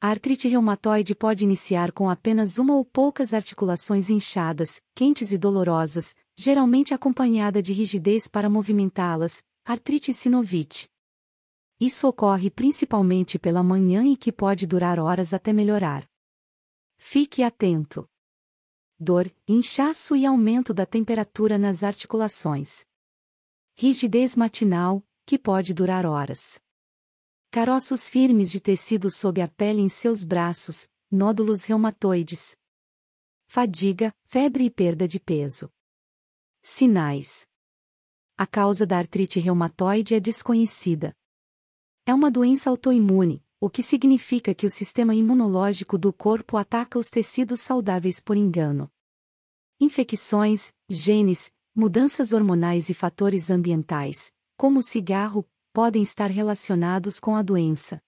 A artrite reumatoide pode iniciar com apenas uma ou poucas articulações inchadas, quentes e dolorosas, geralmente acompanhada de rigidez para movimentá-las, artrite sinovite. Isso ocorre principalmente pela manhã e que pode durar horas até melhorar. Fique atento. Dor, inchaço e aumento da temperatura nas articulações. Rigidez matinal, que pode durar horas. Caroços firmes de tecido sob a pele em seus braços, nódulos reumatoides. Fadiga, febre e perda de peso. Sinais: A causa da artrite reumatoide é desconhecida. É uma doença autoimune, o que significa que o sistema imunológico do corpo ataca os tecidos saudáveis por engano. Infecções, genes, mudanças hormonais e fatores ambientais, como cigarro, podem estar relacionados com a doença.